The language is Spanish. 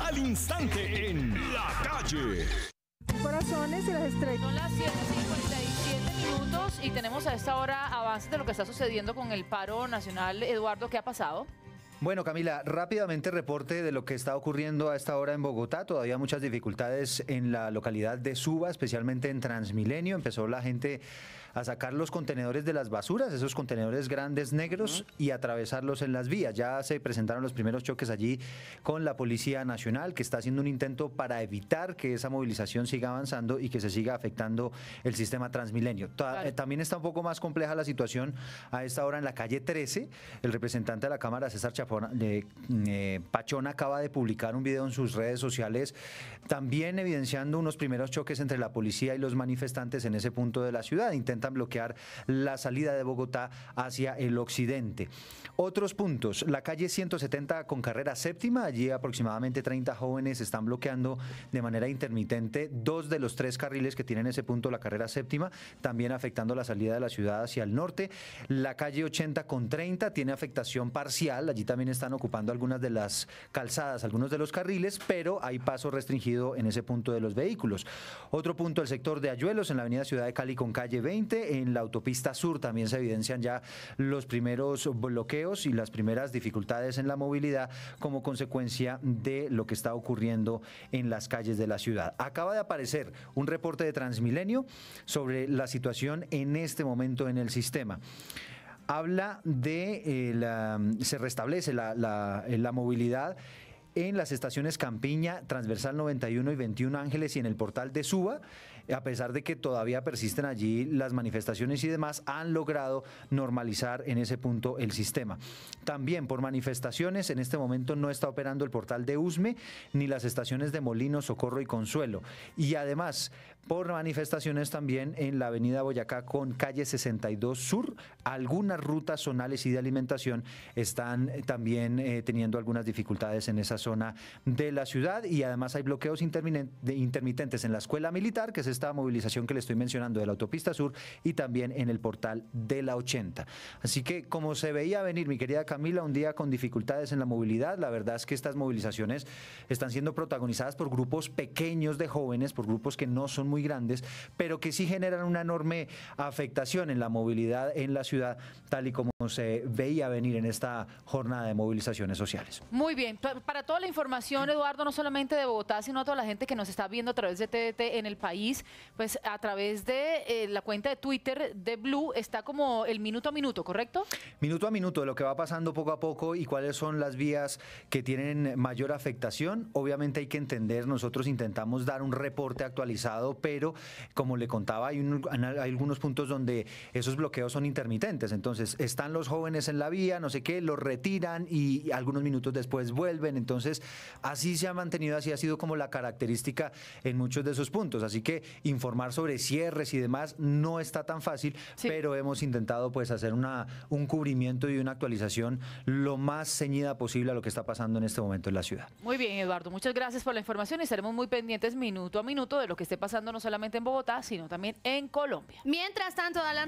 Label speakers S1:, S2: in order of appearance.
S1: al instante en La Calle. Corazones y las estrellas. Son las 7.57 minutos y tenemos a esta hora avances de lo que está sucediendo con el paro nacional. Eduardo, ¿qué ha pasado?
S2: Bueno, Camila, rápidamente reporte de lo que está ocurriendo a esta hora en Bogotá. Todavía muchas dificultades en la localidad de Suba, especialmente en Transmilenio. Empezó la gente a sacar los contenedores de las basuras, esos contenedores grandes negros, y atravesarlos en las vías. Ya se presentaron los primeros choques allí con la Policía Nacional, que está haciendo un intento para evitar que esa movilización siga avanzando y que se siga afectando el sistema Transmilenio. Eh, también está un poco más compleja la situación a esta hora en la calle 13. El representante de la Cámara, César eh, Pachón acaba de publicar un video en sus redes sociales también evidenciando unos primeros choques entre la policía y los manifestantes en ese punto de la ciudad. Intentan bloquear la salida de Bogotá hacia el occidente. Otros puntos, la calle 170 con carrera séptima, allí aproximadamente 30 jóvenes están bloqueando de manera intermitente dos de los tres carriles que tienen ese punto, la carrera séptima, también afectando la salida de la ciudad hacia el norte. La calle 80 con 30 tiene afectación parcial, allí también también están ocupando algunas de las calzadas, algunos de los carriles, pero hay paso restringido en ese punto de los vehículos. Otro punto, el sector de Ayuelos, en la avenida Ciudad de Cali con calle 20, en la autopista sur también se evidencian ya los primeros bloqueos y las primeras dificultades en la movilidad como consecuencia de lo que está ocurriendo en las calles de la ciudad. Acaba de aparecer un reporte de Transmilenio sobre la situación en este momento en el sistema habla de eh, se restablece la, eh, la movilidad en las estaciones Campiña, Transversal 91 y 21 Ángeles y en el portal de Suba a pesar de que todavía persisten allí las manifestaciones y demás, han logrado normalizar en ese punto el sistema. También por manifestaciones, en este momento no está operando el portal de USME ni las estaciones de Molino, Socorro y Consuelo. Y además, por manifestaciones también en la avenida Boyacá con calle 62 Sur, algunas rutas zonales y de alimentación están eh, también eh, teniendo algunas dificultades en esa zona de la ciudad y además hay bloqueos intermitentes en la escuela militar que se esta movilización que le estoy mencionando de la autopista sur y también en el portal de la 80. Así que como se veía venir, mi querida Camila, un día con dificultades en la movilidad, la verdad es que estas movilizaciones están siendo protagonizadas por grupos pequeños de jóvenes, por grupos que no son muy grandes, pero que sí generan una enorme afectación en la movilidad en la ciudad, tal y como se veía venir en esta jornada de movilizaciones sociales.
S1: Muy bien, para toda la información, Eduardo, no solamente de Bogotá, sino a toda la gente que nos está viendo a través de TDT en el país, pues a través de eh, la cuenta de Twitter de Blue está como el minuto a minuto, ¿correcto?
S2: Minuto a minuto de lo que va pasando poco a poco y cuáles son las vías que tienen mayor afectación. Obviamente hay que entender, nosotros intentamos dar un reporte actualizado, pero como le contaba, hay, algunos puntos donde esos bloqueos son intermitentes. Entonces están los jóvenes en la vía, no sé qué, los retiran y algunos minutos después vuelven. Entonces así se ha mantenido, así ha sido como la característica en muchos de esos puntos. Así que informar sobre cierres y demás no está tan fácil, pero hemos intentado pues hacer una, un cubrimiento y una actualización lo más ceñida posible a lo que está pasando en este momento en la ciudad.
S1: Muy bien, Eduardo, muchas gracias por la información y estaremos muy pendientes minuto a minuto de lo que esté pasando no solamente en Bogotá, sino también en Colombia. Mientras tanto, Alan